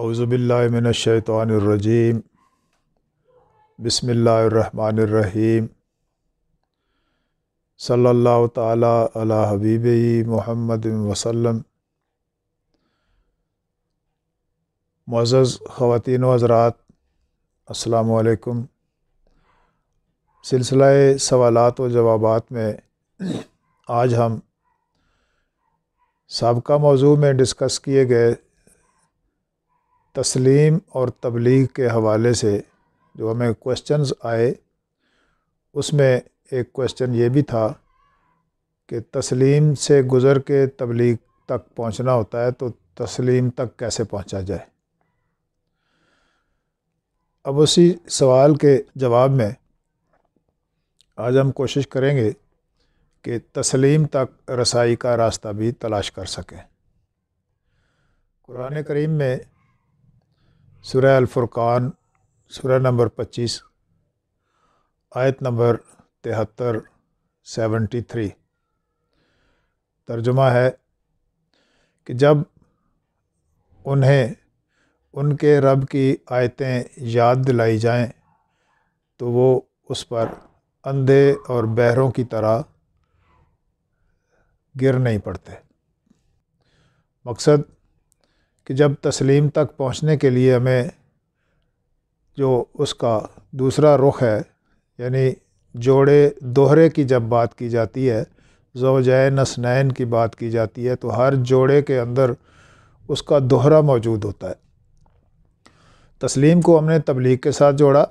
अवज़बिल्लिनशैतरजीम बसमीम सल्ला ताली हबीब महमद वसम मज़ज़ ख़वान हज़रात असलकम सिलसिला सवालत व जवाब में आज हम सबका मौजू में डिस्कस किए गए तस्लीम और तबलीग के हवाले से जो हमें क्वेश्चंस आए उसमें एक क्वेश्चन ये भी था कि तस्लीम से गुज़र के तबलीग तक पहुंचना होता है तो तस्लीम तक कैसे पहुंचा जाए अब उसी सवाल के जवाब में आज हम कोशिश करेंगे कि तस्लीम तक रसाई का रास्ता भी तलाश कर सकें कुरान करीम में सुरह अलफुर्कान सुरह नंबर पच्चीस आयत नंबर तिहत्तर सेवेंटी थ्री तर्जुमा है कि जब उन्हें उनके रब की आयतें याद दिलाई जाएं तो वो उस पर अंधे और बहरों की तरह गिर नहीं पड़ते मकसद कि जब तस्लीम तक पहुंचने के लिए हमें जो उसका दूसरा रुख है यानी जोड़े दोहरे की जब बात की जाती है जोजैन नसनैन की बात की जाती है तो हर जोड़े के अंदर उसका दोहरा मौजूद होता है तस्लीम को हमने तबलीग के साथ जोड़ा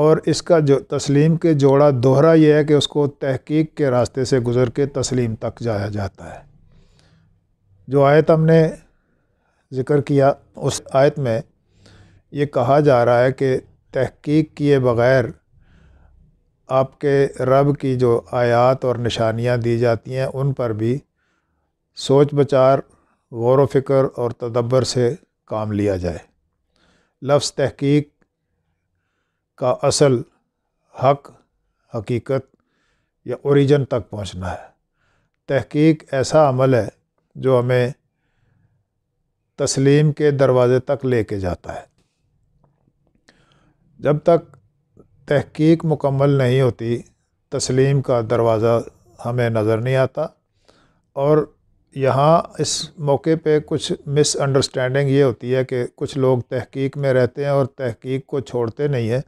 और इसका जो तस्लीम के जोड़ा दोहरा यह है कि उसको तहकीक के रास्ते से गुज़र के तस्लीम तक जाया जाता है जो आयत हमने ज़िक्र किया उस आयत में ये कहा जा रहा है कि तहकीक किए बग़ैर आपके रब की जो आयात और निशानियाँ दी जाती हैं उन पर भी सोच बचार गौर फिक्र और तदब्बर से काम लिया जाए लफ्ज़ तहकीक का असल हक हकीकत या ओरिजन तक पहुंचना है तहकीक ऐसा अमल है जो हमें तस्लीम के दरवाज़े तक लेके जाता है जब तक तहकीक मुकम्मल नहीं होती तस्लीम का दरवाज़ा हमें नज़र नहीं आता और यहाँ इस मौके पे कुछ मिसअंडरस्टैंडिंग ये होती है कि कुछ लोग तहकीक में रहते हैं और तहकीक को छोड़ते नहीं हैं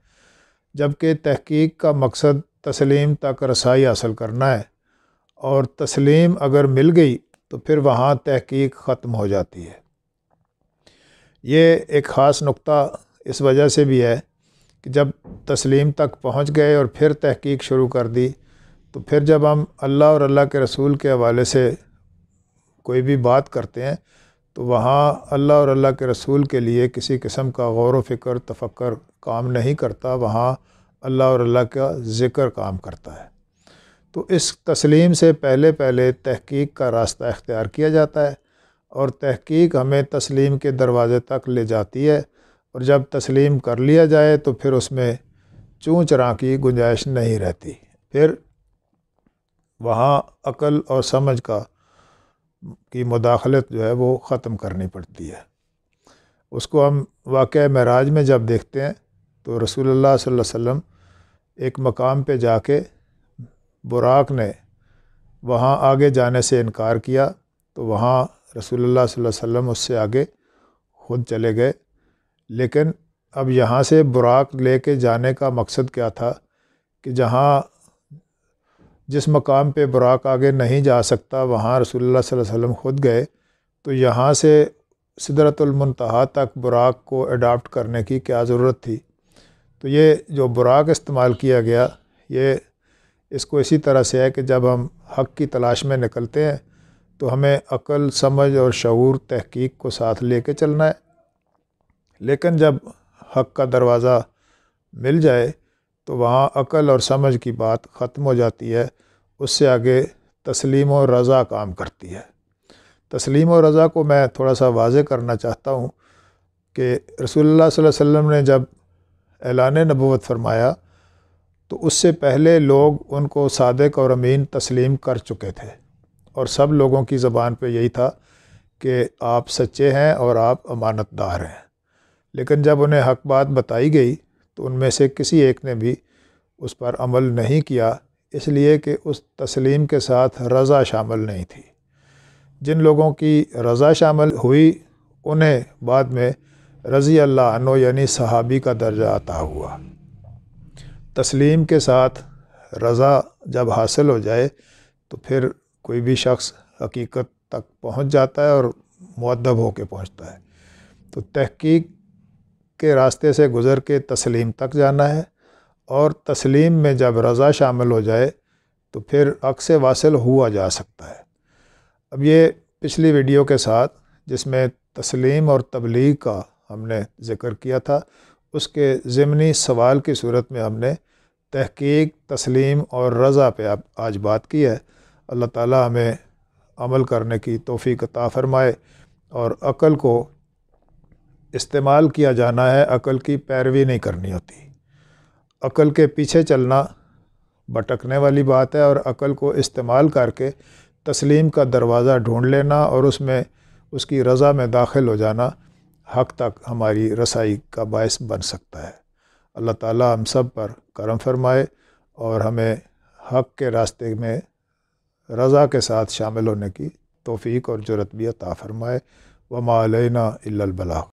जबकि तहकीक का मकसद तस्लीम तक रसाई हासिल करना है और तस्लीम अगर मिल गई तो फिर वहाँ तहकीक ख़त्म हो जाती है ये एक ख़ास नुक्ता इस वजह से भी है कि जब तस्लीम तक पहुंच गए और फिर तहकीक शुरू कर दी तो फिर जब हम अल्लाह और अल्लाह के रसूल के हवाले से कोई भी बात करते हैं तो वहाँ अल्लाह और अल्लाह के रसूल के लिए किसी किस्म का गौर फिक्र तफक्र काम नहीं करता वहाँ अल्लाह और अल्लाह का ज़िक्र काम करता है तो इस तस्लीम से पहले पहले तहकीक का रास्ता इख्तियार किया जाता है और तहकीक हमें तस्लीम के दरवाज़े तक ले जाती है और जब तस्लीम कर लिया जाए तो फिर उसमें चूँ चरा की गुंजाइश नहीं रहती फिर वहाँ अकल और समझ का की मुदाखलत जो है वो ख़त्म करनी पड़ती है उसको हम वाक़ महराज में जब देखते हैं तो रसूलुल्लाह सल्लल्लाहु अलैहि वसल्लम एक मकाम पे जाके बुराक ने वहाँ आगे जाने से इनकार किया तो वहाँ रसूलुल्लाह सल्लल्लाहु अलैहि वसल्लम उससे आगे खुद चले गए लेकिन अब यहाँ से बुराक लेके जाने का मकसद क्या था कि जहाँ जिस मकाम पे बुराक आगे नहीं जा सकता वहाँ रसूलुल्लाह सल्लल्लाहु अलैहि वसल्लम खुद गए तो यहाँ से सिदरतुलमनतहा तक बुराक को अडाप्ट करने की क्या ज़रूरत थी तो ये जो बुराक इस्तेमाल किया गया ये इसको इसी तरह से है कि जब हम हक़ की तलाश में निकलते हैं तो हमें अक़ल समझ और शूर तहकीक को साथ लेके चलना है लेकिन जब हक़ का दरवाज़ा मिल जाए तो वहाँ अक़ल और समझ की बात ख़त्म हो जाती है उससे आगे तस्लीम और रज़ा काम करती है तस्लीम और रज़ा को मैं थोड़ा सा वाज करना चाहता हूँ कि रसोल्ला वसम ने जब ऐलान नबूत फरमाया तो उससे पहले लोग उनको सादक और अमीन तस्लीम कर चुके थे और सब लोगों की ज़बान पे यही था कि आप सच्चे हैं और आप अमानतदार हैं लेकिन जब उन्हें हक बात बताई गई तो उनमें से किसी एक ने भी उस पर अमल नहीं किया इसलिए कि उस तस्लीम के साथ रज़ा शामिल नहीं थी जिन लोगों की रज़ा शामिल हुई उन्हें बाद में रज़ी अल्लाह अनो यानी सहाबी का दर्जा आता हुआ तस्लीम के साथ रज़ा जब हासिल हो जाए तो फिर कोई भी शख्स हकीकत तक पहुंच जाता है और मुद्दब होकर पहुंचता है तो तहकीक के रास्ते से गुज़र के तस्लीम तक जाना है और तस्लीम में जब रज़ा शामिल हो जाए तो फिर अक्स वासिल हुआ जा सकता है अब ये पिछली वीडियो के साथ जिसमें तस्लीम और तबलीग का हमने ज़िक्र किया था उसके ज़मनी सवाल की सूरत में हमने तहकीक तस्लीम और रज़ा पे आप आज बात की है अल्लाह ताला हमें अमल करने की तोफ़ी अता फ़रमाए और अक़ल को इस्तेमाल किया जाना है अक़ल की पैरवी नहीं करनी होती अक़ल के पीछे चलना भटकने वाली बात है और अक़ल को इस्तेमाल करके तस्लीम का दरवाज़ा ढूंढ लेना और उसमें उसकी रज़ा में दाखिल हो जाना हक तक हमारी रसाई का बायस बन सकता है अल्लाह ताला हम सब पर करम फरमाए और हमें हक के रास्ते में रज़ा के साथ शामिल होने की तोफ़ी और जरत भी अता फ़रमाए व मालना अलबला